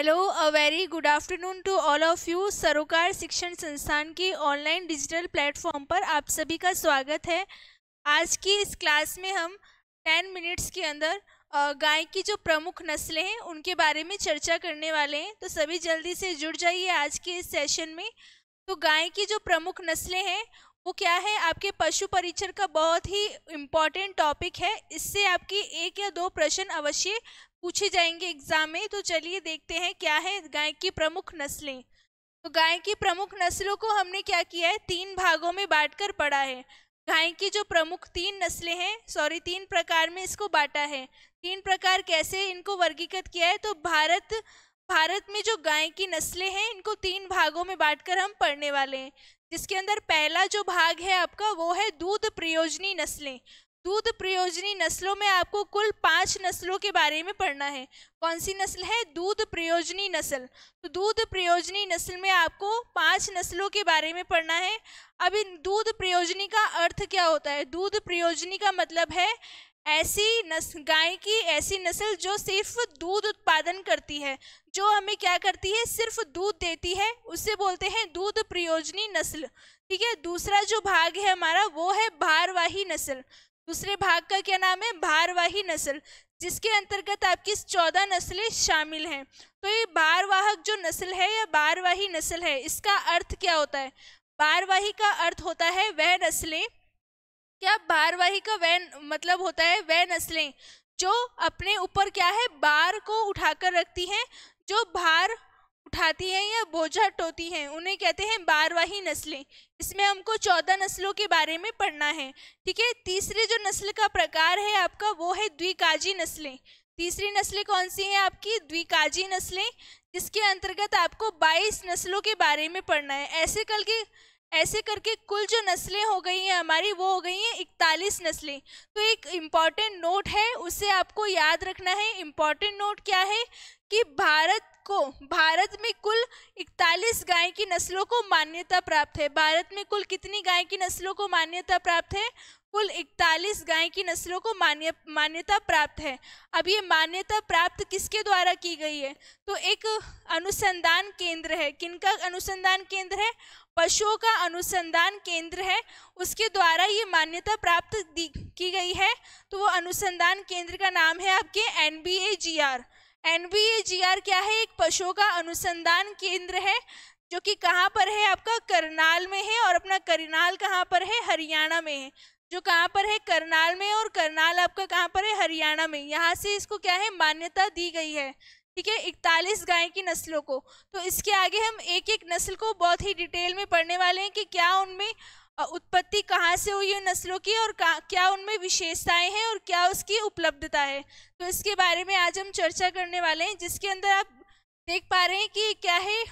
hello uh very good afternoon to all of you सरोकार शिक्षण संस्थान की ऑनलाइन डिजिटल प्लेटफॉर्म पर आप सभी का स्वागत है आज की इस क्लास में हम टेन मिनट्स के अंदर गाय की जो प्रमुख नस्लें हैं उनके बारे में चर्चा करने वाले हैं तो सभी जल्दी से जुड़ जाइए आज के इस सेशन में तो गाय की जो प्रमुख नस्लें हैं वो क्या है आपके पशु परिचर का बहुत ही इम्पॉर्टेंट टॉपिक है इससे आपकी एक या दो प्रश्न अवश्य पूछे जाएंगे एग्जाम में तो चलिए देखते हैं क्या है गाय की प्रमुख नस्लें तो गाय की प्रमुख नस्लों को हमने क्या किया है तीन भागों में बांटकर पढ़ा है गाय की जो प्रमुख तीन नस्लें हैं सॉरी तीन प्रकार में इसको बांटा है तीन प्रकार कैसे इनको वर्गीकृत किया है तो भारत भारत में जो गाय की नस्लें हैं इनको तीन भागों में बांटकर हम पढ़ने वाले हैं जिसके अंदर पहला जो भाग है आपका वो है दूध प्रयोजनी नस्लें दूध प्रयोजनी नस्लों में आपको कुल पांच नस्लों के बारे में पढ़ना है कौन सी नस्ल है दूध प्रयोजनी नस्ल तो दूध प्रयोजनी नस्ल में आपको पांच नस्लों के बारे में पढ़ना है अब इन दूध प्रयोजनी का अर्थ क्या होता है दूध प्रयोजनी का मतलब है ऐसी नस गाय की ऐसी नस्ल जो सिर्फ दूध उत्पादन करती है जो हमें क्या करती है सिर्फ दूध देती है उसे बोलते हैं दूध प्रयोजनी नस्ल ठीक है दूसरा जो भाग है हमारा वो है भारवाही नस्ल दूसरे भाग का क्या नाम है भारवाही नस्ल जिसके अंतर्गत आपकी चौदह नस्लें शामिल हैं तो ये भारवाहक जो नस्ल है या भारवाही नस्ल है इसका अर्थ क्या होता है भारवाही का अर्थ होता है वह नस्लें क्या भारवाही का वह मतलब होता है वह नस्लें जो अपने ऊपर क्या है बार को उठाकर रखती हैं जो भार उठाती हैं या बोझा टोती हैं उन्हें कहते हैं बारवाही नस्लें इसमें हमको चौदह नस्लों के बारे में पढ़ना है ठीक है तीसरे जो नस्ल का प्रकार है आपका वो है द्विकाजी नस्लें तीसरी नस्लें कौन सी हैं आपकी द्विकाजी नस्लें जिसके अंतर्गत आपको 22 नस्लों के बारे में पढ़ना है ऐसे कल के ऐसे करके कुल जो नस्लें हो गई हैं हमारी वो हो गई हैं इकतालीस नस्लें तो एक इम्पॉर्टेंट नोट है उसे आपको याद रखना है इम्पॉर्टेंट नोट क्या है कि भारत को भारत में कुल 41 गाय की नस्लों को मान्यता प्राप्त है भारत में कुल कितनी गाय की नस्लों को मान्यता प्राप्त है कुल 41 गाय की नस्लों को मान्य मान्यता प्राप्त है अब ये मान्यता प्राप्त किसके द्वारा की गई है तो एक अनुसंधान केंद्र है किनका अनुसंधान केंद्र है पशुओं का अनुसंधान केंद्र है उसके द्वारा ये मान्यता प्राप्त की गई है तो वो अनुसंधान केंद्र का नाम है आपके N B A G R NBAGR क्या है एक पशुओं का अनुसंधान केंद्र है जो कि कहाँ पर है आपका करनाल में है और अपना करनाल कहाँ पर है हरियाणा में है जो कहाँ पर है करनाल में और करनाल आपका कहाँ पर है हरियाणा में यहाँ से इसको क्या है मान्यता दी गई है ठीक है इकतालीस गाय की नस्लों को तो इसके आगे हम एक एक नस्ल को बहुत ही डिटेल में पढ़ने वाले हैं कि क्या उनमें उत्पत्ति कहाँ से हुई है नस्लों की और क्या उनमें विशेषताएं हैं और क्या उसकी उपलब्धता है तो इसके बारे में आज हम चर्चा करने वाले हैं जिसके अंदर आप देख पा रहे हैं कि क्या है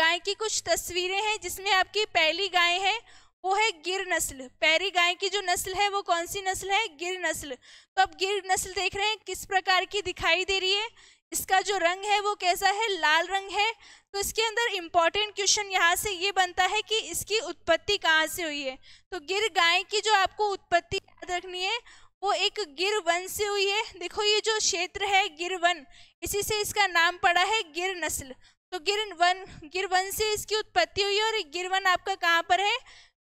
गाय की कुछ तस्वीरें हैं जिसमें आपकी पहली गाय है वो है गिर नस्ल पैरी गाय की जो नस्ल है वो कौन सी नस्ल है गिर नस्ल तो आप गिर नस्ल देख रहे हैं किस प्रकार की दिखाई दे रही है इसका जो रंग है वो कैसा है लाल रंग है तो इसके अंदर इम्पॉर्टेंट क्वेश्चन यहाँ से ये बनता है कि इसकी उत्पत्ति कहाँ से हुई है तो गिर गाय की जो आपको उत्पत्ति याद रखनी है वो एक गिर वन से हुई है देखो ये जो क्षेत्र है गिर वन इसी से इसका नाम पड़ा है गिर नस्ल तो गिर वन गिर वन से इसकी उत्पत्ति हुई है और गिर वन आपका कहाँ पर है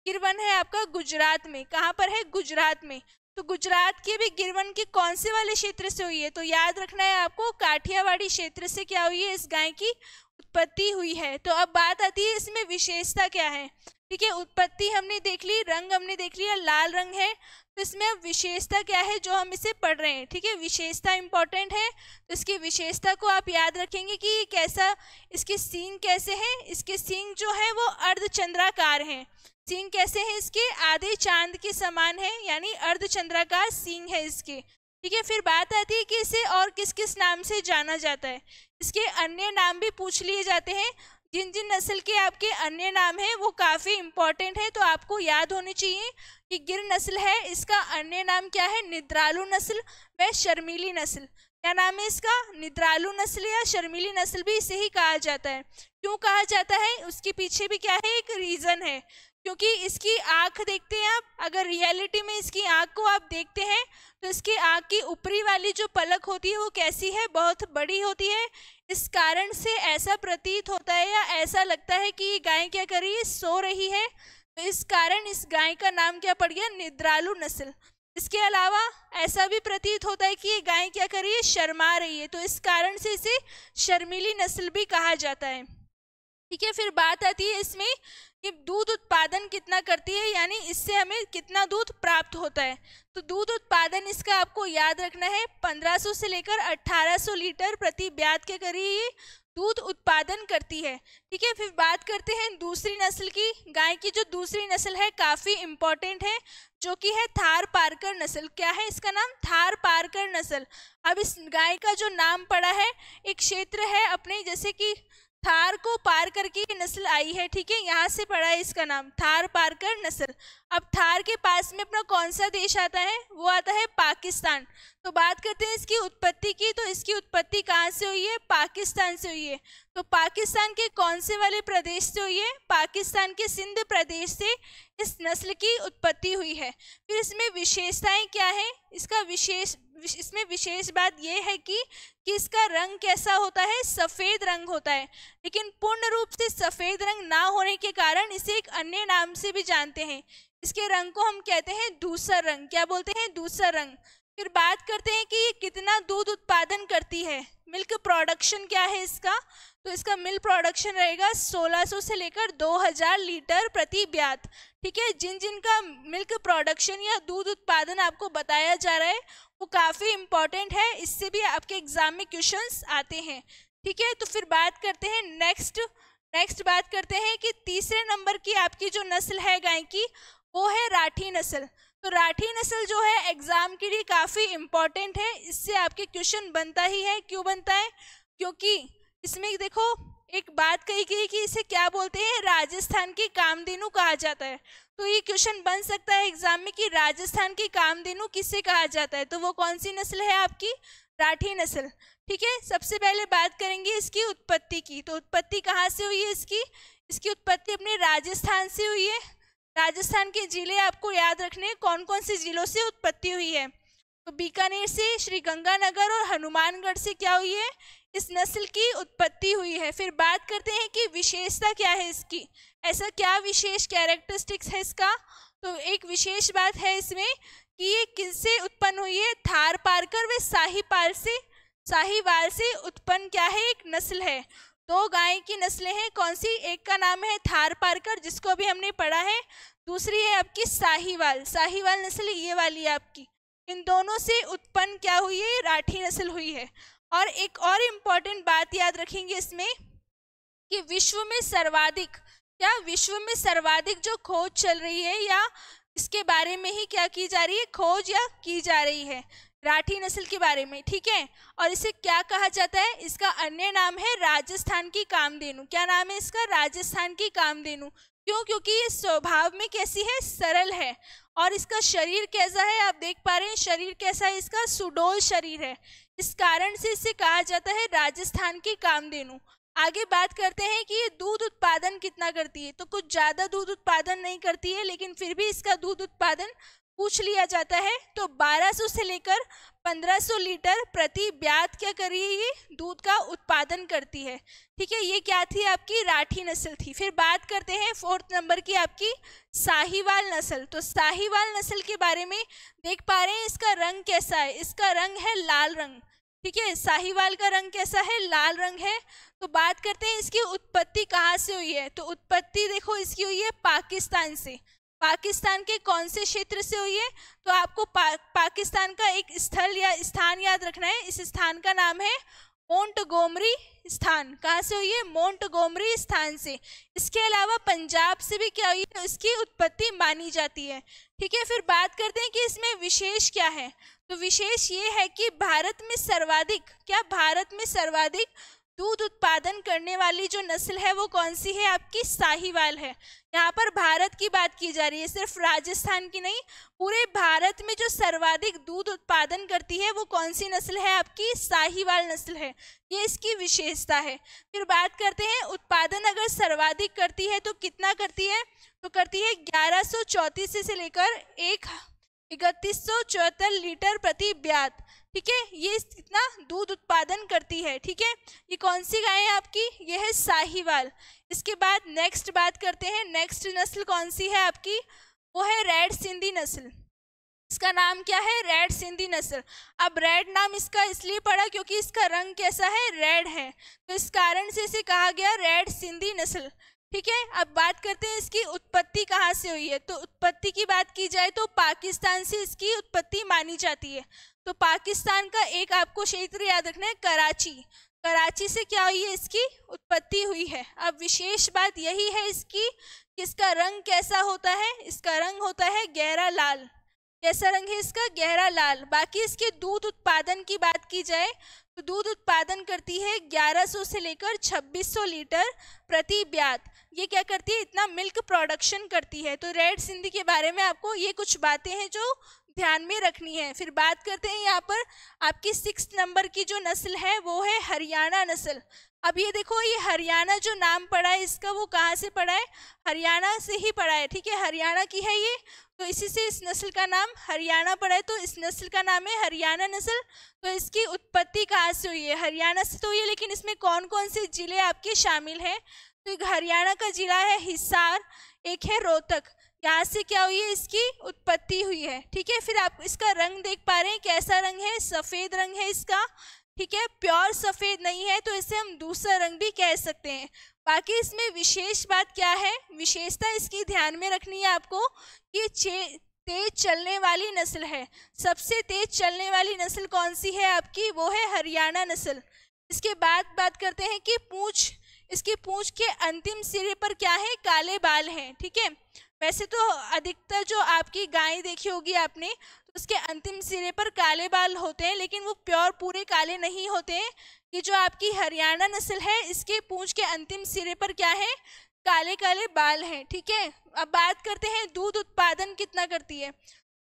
गिर वन है आपका गुजरात में कहाँ पर है गुजरात में तो गुजरात की भी गिरवन की कौन से वाले क्षेत्र से हुई है तो याद रखना है आपको काठियावाड़ी क्षेत्र से क्या हुई है इस गाय की उत्पत्ति हुई है तो अब बात आती है इसमें विशेषता क्या है ठीक है उत्पत्ति हमने देख ली रंग हमने देख लिया लाल रंग है तो इसमें अब विशेषता क्या है जो हम इसे पढ़ रहे हैं ठीक है विशेषता इम्पॉर्टेंट है तो इसकी विशेषता को आप याद रखेंगे कि ये कैसा इसके सींग कैसे हैं इसके सींग जो है वो अर्धचंद्राकार हैं सिंग कैसे हैं इसके आधे चांद के समान है यानी अर्धचंद्राकार सींग है इसके ठीक है फिर बात आती है कि इसे और किस किस नाम से जाना जाता है इसके अन्य नाम भी पूछ लिए जाते हैं जिन जिन नस्ल के आपके अन्य नाम हैं वो काफ़ी इम्पॉर्टेंट है तो आपको याद होने चाहिए कि गिर नस्ल है इसका अन्य नाम क्या है निद्रालु नस्ल व शर्मीली नस्ल क्या नाम है इसका निद्रालु नस्ल या शर्मीली नस्ल भी इसे ही कहा जाता है क्यों कहा जाता है उसके पीछे भी क्या है एक रीज़न है क्योंकि इसकी आँख देखते हैं आप अगर रियलिटी में इसकी आँख को आप देखते हैं तो इसकी आँख की ऊपरी वाली जो पलक होती है वो कैसी है बहुत बड़ी होती है इस कारण से ऐसा प्रतीत होता है या ऐसा लगता है कि ये गाय क्या कर रही है सो रही है तो इस कारण इस गाय का नाम क्या पड़ गया निद्रालु नस्ल इसके अलावा ऐसा भी प्रतीत होता है कि ये गाय क्या कर रही है शर्मा रही है तो इस कारण से इसे शर्मीली नस्ल भी कहा जाता है ठीक है फिर बात आती है इसमें कि दूध उत्पादन कितना करती है यानी इससे हमें कितना दूध प्राप्त होता है तो दूध उत्पादन इसका आपको याद रखना है 1500 से लेकर 1800 लीटर प्रति ब्याज के करीब दूध उत्पादन करती है ठीक है फिर बात करते हैं दूसरी नस्ल की गाय की जो दूसरी नस्ल है काफ़ी इम्पॉर्टेंट है जो कि है थार पारकर नस्ल क्या है इसका नाम थार पारकर नस्ल अब इस गाय का जो नाम पड़ा है एक क्षेत्र है अपने जैसे कि थार को पार करके नस्ल आई है ठीक है यहाँ से पड़ा है इसका नाम थार पार कर नस्ल अब थार के पास में अपना कौन सा देश आता है वो आता है पाकिस्तान तो बात करते हैं इसकी उत्पत्ति की तो इसकी उत्पत्ति कहाँ से हुई है पाकिस्तान से हुई है तो पाकिस्तान के कौन से वाले प्रदेश से हुई है पाकिस्तान के सिंध प्रदेश से इस नस्ल की उत्पत्ति हुई है फिर इसमें विशेषताएं क्या है इसका विशेष इसमें विशेष बात यह है कि कि इसका रंग कैसा होता है सफ़ेद रंग होता है लेकिन पूर्ण रूप से सफ़ेद रंग ना होने के कारण इसे एक अन्य नाम से भी जानते हैं इसके रंग को हम कहते हैं दूसर रंग क्या बोलते हैं दूसर रंग फिर बात करते हैं कि ये कितना दूध उत्पादन करती है मिल्क प्रोडक्शन क्या है इसका तो इसका मिल्क प्रोडक्शन रहेगा 1600 से लेकर 2000 लीटर प्रति ब्यात ठीक है जिन जिन का मिल्क प्रोडक्शन या दूध उत्पादन आपको बताया जा रहा है वो काफ़ी इम्पॉर्टेंट है इससे भी आपके एग्जाम में क्वेश्चन आते हैं ठीक है तो फिर बात करते हैं नेक्स्ट नेक्स्ट बात करते हैं कि तीसरे नंबर की आपकी जो नस्ल है गाय की वो है राठी नस्ल तो राठी नस्ल जो है एग्ज़ाम के लिए काफ़ी इम्पॉर्टेंट है इससे आपके क्वेश्चन बनता ही है क्यों बनता है क्योंकि इसमें देखो एक बात कही गई कि इसे क्या बोलते हैं राजस्थान की कामधेनु कहा जाता है तो ये क्वेश्चन बन सकता है एग्जाम में कि राजस्थान की कामधेनु किसे कहा जाता है तो वो कौन सी नस्ल है आपकी राठी नस्ल ठीक है सबसे पहले बात करेंगे इसकी उत्पत्ति की तो उत्पत्ति कहाँ से हुई है इसकी इसकी उत्पत्ति अपने राजस्थान से हुई है राजस्थान के जिले आपको याद रखने कौन कौन से जिलों से उत्पत्ति हुई है तो बीकानेर से श्री गंगानगर और हनुमानगढ़ से क्या हुई है इस नस्ल की उत्पत्ति हुई है फिर बात करते हैं कि विशेषता क्या है इसकी ऐसा क्या विशेष कैरेक्टरिस्टिक्स है इसका तो एक विशेष बात है इसमें कि ये किससे उत्पन्न हुई है थार पारकर व पाल से शाहीवाल से उत्पन्न क्या है एक नस्ल है दो गाय की नस्लें हैं कौन सी एक का नाम है थार पारकर जिसको भी हमने पढ़ा है दूसरी है आपकी साहिवाल साहिवाल नस्ल ये वाली है आपकी इन दोनों से उत्पन्न क्या हुई है राठी नस्ल हुई है और एक और इम्पॉर्टेंट बात याद रखेंगे इसमें कि विश्व में सर्वाधिक क्या विश्व में सर्वाधिक जो खोज चल रही है या इसके बारे में ही क्या की जा रही है खोज या की जा रही है राठी नस्ल के बारे में ठीक है और इसे क्या कहा जाता है इसका अन्य नाम है राजस्थान की कामधेनु क्या नाम है इसका राजस्थान की कामधेनु क्यों क्योंकि ये स्वभाव में कैसी है सरल है और इसका शरीर कैसा है आप देख पा रहे हैं शरीर कैसा है इसका सुडोल शरीर है इस कारण से इसे कहा जाता है राजस्थान की कामधेनु आगे बात करते हैं कि ये दूध उत्पादन कितना करती है तो कुछ ज़्यादा दूध उत्पादन नहीं करती है लेकिन फिर भी इसका दूध उत्पादन पूछ लिया जाता है तो 1200 से लेकर 1500 लीटर प्रति ब्यात क्या करिए ये दूध का उत्पादन करती है ठीक है ये क्या थी आपकी राठी नस्ल थी फिर बात करते हैं फोर्थ नंबर की आपकी साहिवाल नस्ल तो साहिवाल नस्ल के बारे में देख पा रहे हैं इसका रंग कैसा है इसका रंग है लाल रंग ठीक है साहिवाल का रंग कैसा है लाल रंग है तो बात करते हैं इसकी उत्पत्ति कहाँ से हुई है तो उत्पत्ति देखो इसकी हुई है पाकिस्तान से पाकिस्तान के कौन से क्षेत्र से हुई है तो आपको पा, पाकिस्तान का एक स्थल या स्थान याद रखना है इस स्थान का नाम है मोन्ट गोमरी स्थान कहाँ से हुई है मोन्ट गोमरी स्थान से इसके अलावा पंजाब से भी क्या हुई है उसकी तो उत्पत्ति मानी जाती है ठीक है फिर बात करते हैं कि इसमें विशेष क्या है तो विशेष ये है कि भारत में सर्वाधिक क्या भारत में सर्वाधिक दूध उत्पादन करने वाली जो नस्ल है वो कौन सी है आपकी साहिवाल है यहाँ पर भारत की बात की जा रही है सिर्फ राजस्थान की नहीं पूरे भारत में जो सर्वाधिक दूध उत्पादन करती है वो कौन सी नस्ल है आपकी साहिवाल नस्ल है ये इसकी विशेषता है फिर बात करते हैं उत्पादन अगर सर्वाधिक करती है तो कितना करती है तो करती है ग्यारह से लेकर एक इकतीस लीटर प्रति ब्यात ठीक है ये इतना दूध उत्पादन करती है ठीक है ये कौन सी गाय है आपकी ये है साहिवाल इसके बाद नेक्स्ट बात करते हैं नेक्स्ट नस्ल कौन सी है आपकी वो है रेड सिंधी नस्ल इसका नाम क्या है रेड सिंधी नस्ल अब रेड नाम इसका इसलिए पड़ा क्योंकि इसका रंग कैसा है रेड है तो इस कारण से इसे कहा गया रेड सिंधी नस्ल ठीक है अब बात करते हैं इसकी उत्पत्ति कहाँ से हुई है तो उत्पत्ति की बात की जाए तो पाकिस्तान से इसकी उत्पत्ति मानी जाती है तो पाकिस्तान का एक आपको क्षेत्र याद रखना है कराची कराची से क्या हुई है इसकी उत्पत्ति हुई है अब विशेष बात यही है इसकी कि इसका रंग कैसा होता है इसका रंग होता है गहरा लाल कैसा रंग है इसका गहरा लाल बाकी इसके दूध उत्पादन की बात की जाए तो दूध उत्पादन करती है 1100 से लेकर 2600 लीटर प्रति ब्यात ये क्या करती है इतना मिल्क प्रोडक्शन करती है तो रेड सिंध के बारे में आपको ये कुछ बातें हैं जो ध्यान में रखनी है फिर बात करते हैं यहाँ पर आपकी सिक्स नंबर की जो नस्ल है वो है हरियाणा नस्ल अब ये देखो ये हरियाणा जो नाम पड़ा है इसका वो कहाँ से पड़ा है हरियाणा से ही पड़ा है ठीक है हरियाणा की है ये तो इसी से इस नस्ल का नाम हरियाणा पड़ा है तो इस नस्ल का नाम है हरियाणा नस्ल तो इसकी उत्पत्ति कहाँ से हुई है हरियाणा से तो हुई है लेकिन इसमें कौन कौन से ज़िले आपके शामिल हैं तो एक हरियाणा का जिला है हिसार एक है रोहतक यहाँ से क्या हुई है इसकी उत्पत्ति हुई है ठीक है फिर आप इसका रंग देख पा रहे हैं कैसा रंग है सफ़ेद रंग है इसका ठीक है प्योर सफ़ेद नहीं है तो इसे हम दूसरा रंग भी कह सकते हैं बाकी इसमें विशेष बात क्या है विशेषता इसकी ध्यान में रखनी है आपको कि तेज चलने वाली नस्ल है सबसे तेज चलने वाली नस्ल कौन सी है आपकी वो है हरियाणा नस्ल इसके बाद बात करते हैं कि पूछ इसकी पूंछ के अंतिम सिरे पर क्या है काले बाल हैं ठीक है वैसे तो अधिकतर जो आपकी गाय देखी होगी आपने तो उसके अंतिम सिरे पर काले बाल होते हैं लेकिन वो प्योर पूरे काले नहीं होते हैं ये जो आपकी हरियाणा नस्ल है इसके पूंछ के अंतिम सिरे पर क्या है काले काले बाल हैं ठीक है अब बात करते हैं दूध उत्पादन कितना करती है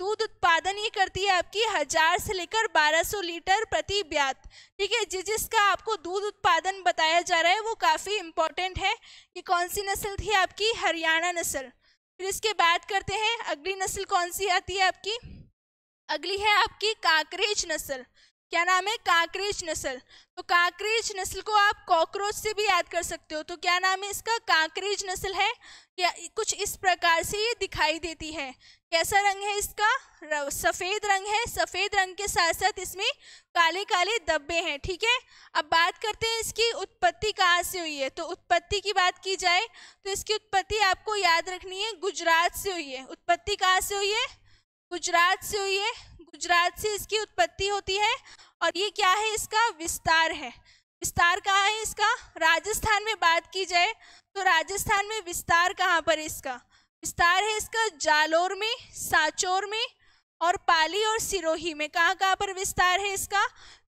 दूध उत्पादन ये करती है आपकी हजार से लेकर 1200 लीटर प्रति ब्यात ठीक है जिस जिसका आपको दूध उत्पादन बताया जा रहा है वो काफ़ी इम्पोर्टेंट है ये कौन सी नस्ल थी आपकी हरियाणा नस्ल फिर इसके बाद करते हैं अगली नस्ल कौन सी आती है आपकी अगली है आपकी काकरेज नस्ल क्या नाम है काकरेज नस्ल तो काकरेज नस्ल को आप कॉकरोच से भी याद कर सकते हो तो क्या नाम है इसका काकरेज नस्ल है या कुछ इस प्रकार से ये दिखाई देती है कैसा रंग है इसका सफ़ेद रंग है सफ़ेद रंग के साथ साथ इसमें काले काले धब्बे हैं ठीक है अब बात करते हैं इसकी उत्पत्ति कहाँ से हुई है तो उत्पत्ति की बात की जाए तो इसकी उत्पत्ति आपको याद रखनी है गुजरात से हुई है उत्पत्ति कहाँ से हुई है गुजरात से हुई है गुजरात से इसकी उत्पत्ति होती है और ये क्या है इसका विस्तार है विस्तार कहाँ है इसका राजस्थान में बात की जाए तो राजस्थान में विस्तार कहाँ पर है इसका विस्तार है इसका जालोर में साचोर में और पाली और सिरोही में कहाँ कहाँ पर विस्तार है इसका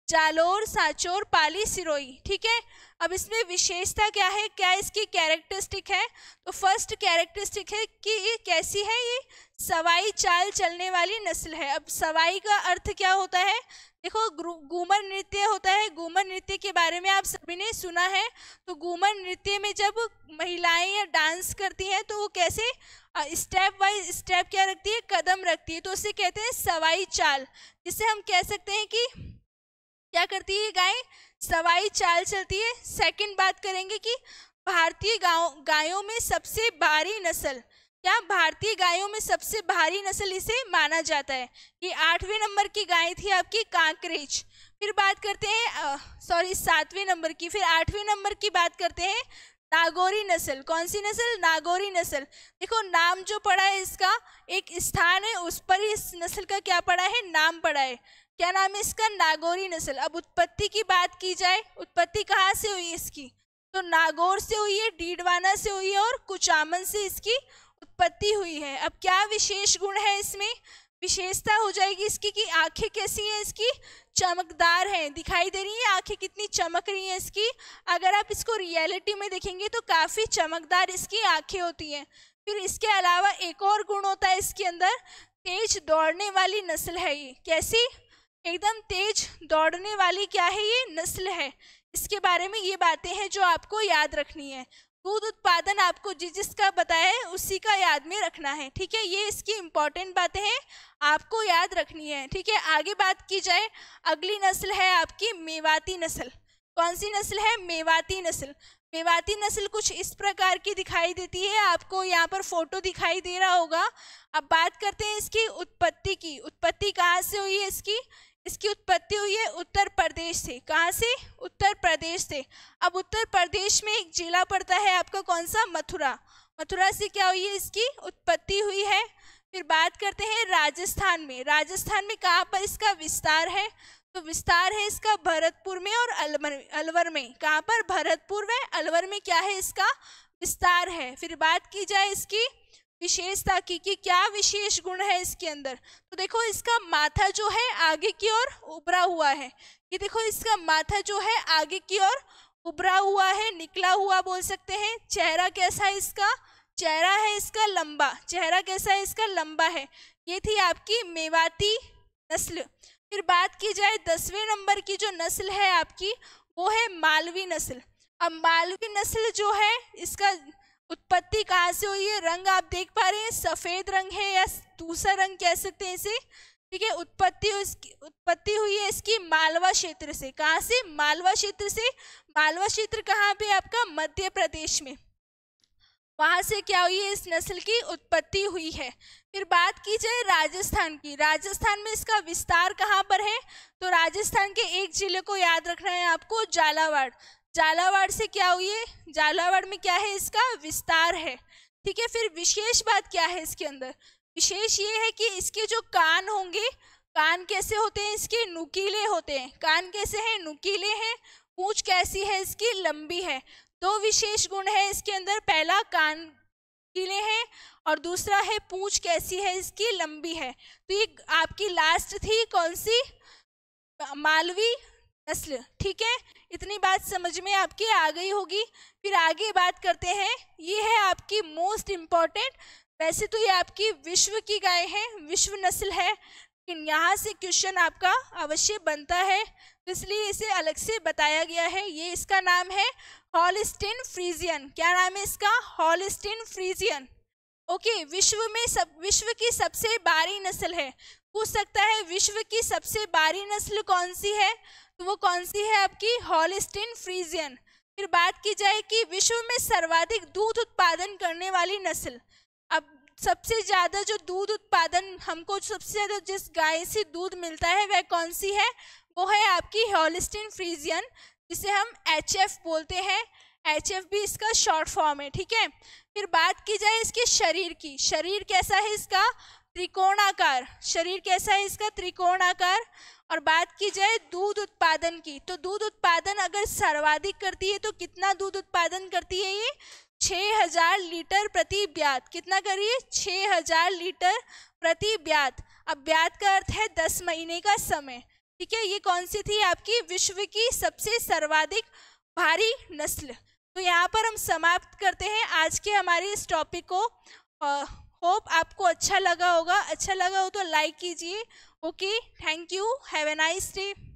जालोर साचोर पाली सिरोही ठीक है अब इसमें विशेषता क्या है क्या इसकी कैरेक्टरिस्टिक है तो फर्स्ट कैरेक्टरिस्टिक है कि ये कैसी है ये सवाई चाल चलने वाली नस्ल है अब सवाई का अर्थ क्या होता है देखो घूमर नृत्य होता है घूमर नृत्य के बारे में आप सभी ने सुना है तो घूमर नृत्य में जब महिलाएं डांस करती हैं तो वो कैसे स्टेप वाइज स्टेप क्या रखती है कदम रखती है तो उसे कहते हैं सवाई चाल जिसे हम कह सकते हैं कि क्या करती है गाय सवाई चाल चलती है सेकंड बात करेंगे कि भारतीय गाँव गायों में सबसे भारी नस्ल क्या भारतीय गायों में सबसे भारी नस्ल इसे माना जाता है ये आठवें नंबर की गाय थी आपकी कांकरेज फिर बात करते हैं सॉरी सातवें नंबर की फिर आठवें नंबर की बात करते हैं नागौरी नस्ल कौन सी नस्ल नागौरी नस्ल देखो नाम जो पड़ा है इसका एक स्थान है उस पर ही इस नस्ल का क्या पड़ा है नाम पड़ा है क्या नाम है इसका नागौरी नस्ल अब उत्पत्ति की बात की जाए उत्पत्ति कहाँ से हुई इसकी तो नागौर से हुई है डीडवाना से हुई है और कुचामन से इसकी उत्पत्ति हुई है अब क्या विशेष गुण है इसमें विशेषता हो जाएगी इसकी कि आंखें कैसी हैं इसकी चमकदार हैं दिखाई दे रही है आंखें कितनी चमक रही हैं इसकी अगर आप इसको रियलिटी में देखेंगे तो काफ़ी चमकदार इसकी आंखें होती हैं फिर इसके अलावा एक और गुण होता है इसके अंदर तेज दौड़ने वाली नस्ल है ये कैसी एकदम तेज दौड़ने वाली क्या है ये नस्ल है इसके बारे में ये बातें हैं जो आपको याद रखनी है दूध उत्पादन आपको जिस जिसका बताया है उसी का याद में रखना है ठीक है ये इसकी इम्पॉर्टेंट बातें हैं आपको याद रखनी है ठीक है आगे बात की जाए अगली नस्ल है आपकी मेवाती नस्ल कौन सी नस्ल है मेवाती नस्ल मेवाती नस्ल कुछ इस प्रकार की दिखाई देती है आपको यहाँ पर फोटो दिखाई दे रहा होगा अब बात करते हैं इसकी उत्पत्ति की उत्पत्ति कहाँ से हुई है इसकी इसकी उत्पत्ति हुई है उत्तर प्रदेश से कहाँ से उत्तर प्रदेश से अब उत्तर प्रदेश में एक जिला पड़ता है आपका कौन सा मथुरा मथुरा से क्या हुई है इसकी उत्पत्ति हुई है फिर बात करते हैं राजस्थान में राजस्थान में कहाँ पर इसका विस्तार है तो विस्तार है इसका भरतपुर में और अलवर अलवर में कहाँ पर भरतपुर में अलवर में क्या है इसका विस्तार है फिर बात की जाए इसकी विशेषता की कि क्या विशेष गुण है इसके अंदर तो देखो इसका माथा जो है आगे की ओर उभरा हुआ है ये देखो इसका माथा जो है आगे की ओर उभरा हुआ है निकला हुआ बोल सकते हैं चेहरा कैसा है इसका चेहरा है इसका लंबा चेहरा कैसा है इसका लंबा है ये थी आपकी मेवाती नस्ल फिर बात की जाए दसवें नंबर की जो नस्ल है आपकी वो है मालवी नस्ल अब मालवी नस्ल जो है इसका उत्पत्ति कहाँ से हुई है रंग आप देख पा रहे हैं सफ़ेद रंग है या दूसरा रंग कह सकते हैं इसे ठीक है उत्पत्ति उत्पत्ति हुई है इसकी मालवा क्षेत्र से कहाँ से मालवा क्षेत्र से मालवा क्षेत्र कहाँ पे आपका मध्य प्रदेश में वहाँ से क्या हुई है इस नस्ल की उत्पत्ति हुई है फिर बात की जाए राजस्थान की राजस्थान में इसका विस्तार कहाँ पर है तो राजस्थान के एक जिले को याद रखना है आपको झालावाड़ झालावाड़ से क्या हुई है झालावाड़ में क्या है इसका विस्तार है ठीक है फिर विशेष बात क्या है इसके अंदर विशेष ये है कि इसके जो कान होंगे कान कैसे होते हैं इसके नुकीले होते हैं कान कैसे हैं नुकीले हैं पूछ कैसी है इसकी लंबी है दो विशेष गुण है इसके अंदर पहला कान नुकीले हैं और दूसरा है पूछ कैसी है इसकी लंबी है तो ये आपकी लास्ट थी कौन सी मालवी नस्ल ठीक है इतनी बात समझ में आपकी आ गई होगी फिर आगे बात करते हैं ये है आपकी मोस्ट इम्पॉर्टेंट वैसे तो ये आपकी विश्व की गाय है विश्व नस्ल है लेकिन यहाँ से क्वेश्चन आपका अवश्य बनता है तो इसलिए इसे अलग से बताया गया है ये इसका नाम है हॉलस्टिन फ्रीजियन क्या नाम है इसका हॉलस्टिन फ्रीजियन ओके विश्व में सब विश्व की सबसे बारी नस्ल है पूछ सकता है विश्व की सबसे बारी नस्ल कौन सी है तो वो कौन सी है आपकी हॉलिस्टिन फ्रीजियन फिर बात की जाए कि विश्व में सर्वाधिक दूध उत्पादन करने वाली नस्ल अब सबसे ज़्यादा जो दूध उत्पादन हमको सबसे ज़्यादा जिस गाय से दूध मिलता है वह कौन सी है वो है आपकी हॉलिस्टिन फ्रीजियन जिसे हम एच बोलते हैं एच भी इसका शॉर्ट फॉर्म है ठीक है फिर बात की जाए इसके शरीर की शरीर कैसा है इसका त्रिकोणाकार शरीर कैसा है इसका त्रिकोणाकार और बात की जाए दूध उत्पादन की तो दूध उत्पादन अगर सर्वाधिक करती है तो कितना दूध उत्पादन करती है ये 6000 लीटर प्रति ब्यात कितना करिए 6000 लीटर प्रति ब्यात अब ब्यात का अर्थ है 10 महीने का समय ठीक है ये कौन सी थी आपकी विश्व की सबसे सर्वाधिक भारी नस्ल तो यहाँ पर हम समाप्त करते हैं आज के हमारे इस टॉपिक को आ, होप आपको अच्छा लगा होगा अच्छा लगा हो तो लाइक कीजिए okay thank you have a nice day